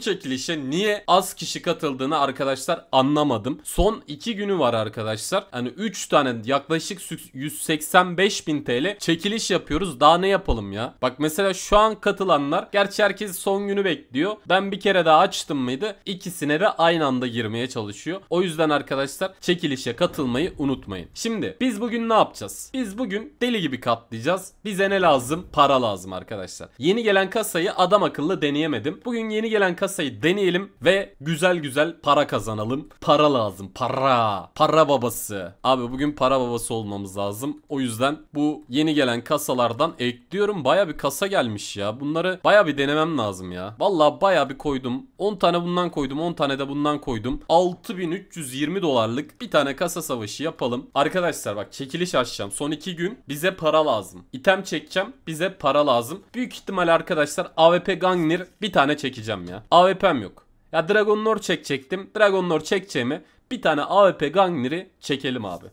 çekilişe niye az kişi katıldığını arkadaşlar anlamadım. Son 2 günü var arkadaşlar. Hani 3 tane yaklaşık 185 bin TL çekiliş yapıyoruz. Daha ne yapalım ya? Bak mesela şu an katılanlar gerçi herkes son günü bekliyor. Ben bir kere daha açtım mıydı? İkisine de aynı anda girmeye çalışıyor. O yüzden arkadaşlar çekilişe katılmayı unutmayın. Şimdi biz bugün ne yapacağız? Biz bugün deli gibi katlayacağız. Bize ne lazım? Para lazım arkadaşlar. Yeni gelen kasayı adam akıllı deneyemedim. Bugün yeni gelen kasayı piyasayı deneyelim ve güzel güzel para kazanalım. Para lazım. Para. Para babası. Abi bugün para babası olmamız lazım. O yüzden bu yeni gelen kasalardan ekliyorum. Baya bir kasa gelmiş ya. Bunları baya bir denemem lazım ya. Valla baya bir koydum. 10 tane bundan koydum. 10 tane de bundan koydum. 6320 dolarlık bir tane kasa savaşı yapalım. Arkadaşlar bak çekiliş açacağım. Son 2 gün bize para lazım. İtem çekeceğim. Bize para lazım. Büyük ihtimal arkadaşlar AWP Gangnir bir tane çekeceğim ya. AWP'm yok. Ya Dragon Lord çekecektim. Dragon Lord çekeceğimi bir tane AWP Gangnir'i çekelim abi.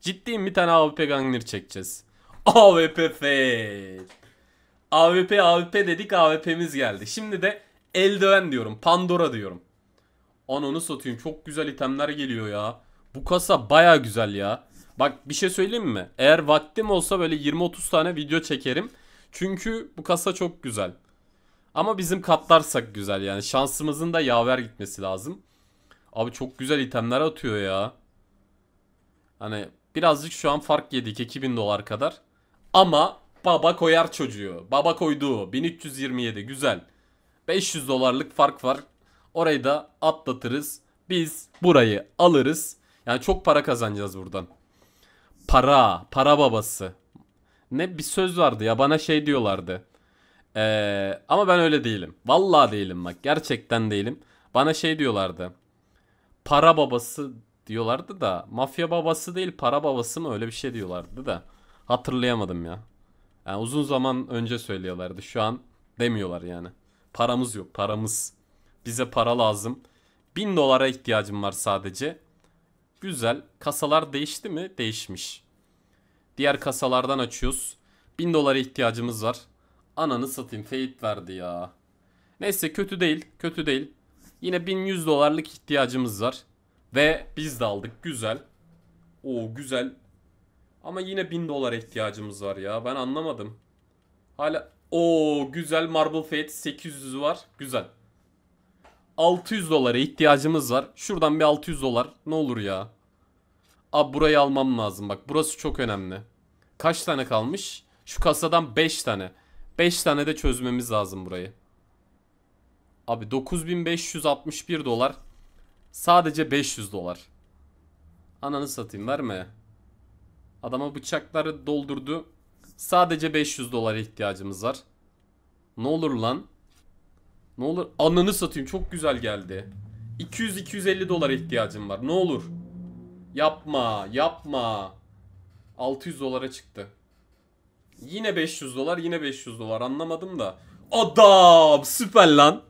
Ciddiyim bir tane AWP Gangnir çekeceğiz. AWP fail. AWP AWP dedik AWP'miz geldi. Şimdi de eldiven diyorum. Pandora diyorum. Ananı satayım çok güzel itemler geliyor ya. Bu kasa baya güzel ya. Bak bir şey söyleyeyim mi? Eğer vaktim olsa böyle 20-30 tane video çekerim. Çünkü bu kasa çok güzel. Ama bizim katlarsak güzel yani. Şansımızın da yaver gitmesi lazım. Abi çok güzel itemler atıyor ya. Hani birazcık şu an fark yedik 2000 dolar kadar. Ama baba koyar çocuğu. Baba koydu. 1327 güzel. 500 dolarlık fark var. Orayı da atlatırız. Biz burayı alırız. Yani çok para kazanacağız buradan. Para. Para babası. Ne bir söz vardı ya bana şey diyorlardı. Ee, ama ben öyle değilim. Vallahi değilim bak. Gerçekten değilim. Bana şey diyorlardı. Para babası diyorlardı da. Mafya babası değil para babası mı öyle bir şey diyorlardı da. Hatırlayamadım ya. Yani uzun zaman önce söylüyorlardı. Şu an demiyorlar yani. Paramız yok paramız. Bize para lazım. Bin dolara ihtiyacım var sadece. Güzel. Kasalar değişti mi? Değişmiş. Diğer kasalardan açıyoruz. Bin dolara ihtiyacımız var. Ananı satayım feyit verdi ya. Neyse kötü değil. Kötü değil. Yine 1100 dolarlık ihtiyacımız var. Ve biz de aldık. Güzel. O güzel. Ama yine 1000 dolar ihtiyacımız var ya. Ben anlamadım. Hala o güzel Marble Fate 800 var. Güzel. 600 dolara ihtiyacımız var. Şuradan bir 600 dolar ne olur ya. Abi burayı almam lazım bak. Burası çok önemli. Kaç tane kalmış? Şu kasadan 5 tane. 5 tane de çözmemiz lazım burayı. Abi 9561 dolar. Sadece 500 dolar. Ananı satayım verme. Adama bıçakları doldurdu. Sadece 500 dolara ihtiyacımız var. Ne olur lan? Ne olur? Ananı satayım çok güzel geldi. 200-250 dolara ihtiyacım var. Ne olur? Yapma, yapma. 600 dolara çıktı. Yine 500 dolar yine 500 dolar anlamadım da. Adam süper lan.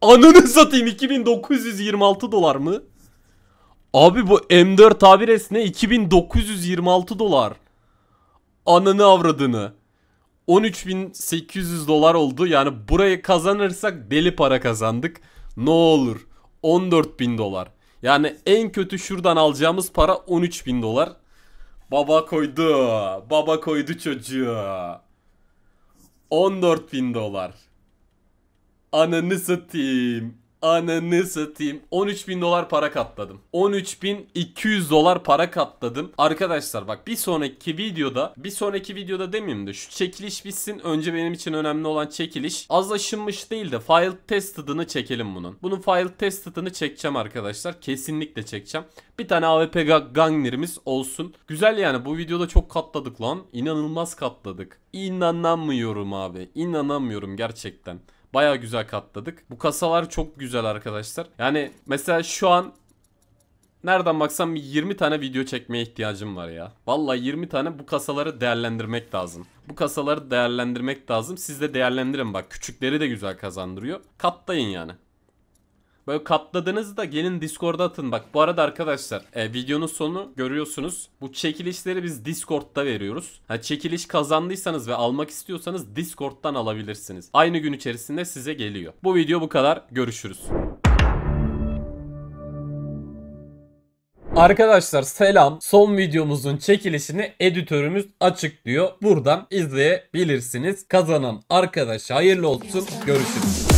Ananı satayım 2926 dolar mı? Abi bu M4 A1S ne 2926 dolar. Ananı avradını. 13.800 dolar oldu. Yani burayı kazanırsak deli para kazandık. Ne olur 14.000 dolar. Yani en kötü şuradan alacağımız para 13.000 dolar. Baba koydu. Baba koydu çocuğu. 14 bin dolar. Ananı satayım. Ananı satayım. 13 bin dolar para katladım. 13 bin 200 dolar para katladım. Arkadaşlar bak bir sonraki videoda bir sonraki videoda demeyeyim de şu çekiliş bitsin. Önce benim için önemli olan çekiliş. Az aşınmış değil de file tested'ını çekelim bunun. Bunun file tested'ını çekeceğim arkadaşlar. Kesinlikle çekeceğim. Bir tane AWP gangnerimiz olsun. Güzel yani bu videoda çok katladık lan. İnanılmaz katladık. İnanamıyorum abi. İnanamıyorum gerçekten. Baya güzel katladık. Bu kasalar çok güzel arkadaşlar. Yani mesela şu an nereden baksam 20 tane video çekmeye ihtiyacım var ya. Vallahi 20 tane bu kasaları değerlendirmek lazım. Bu kasaları değerlendirmek lazım. Siz de değerlendirin bak. Küçükleri de güzel kazandırıyor. Katlayın yani. Böyle katladığınızda gelin Discord'a atın. Bak bu arada arkadaşlar e, videonun sonu görüyorsunuz. Bu çekilişleri biz Discord'da veriyoruz. Ha, çekiliş kazandıysanız ve almak istiyorsanız Discord'dan alabilirsiniz. Aynı gün içerisinde size geliyor. Bu video bu kadar. Görüşürüz. Arkadaşlar selam. Son videomuzun çekilişini editörümüz açıklıyor. Buradan izleyebilirsiniz. Kazanan arkadaşa hayırlı olsun. Görüşürüz.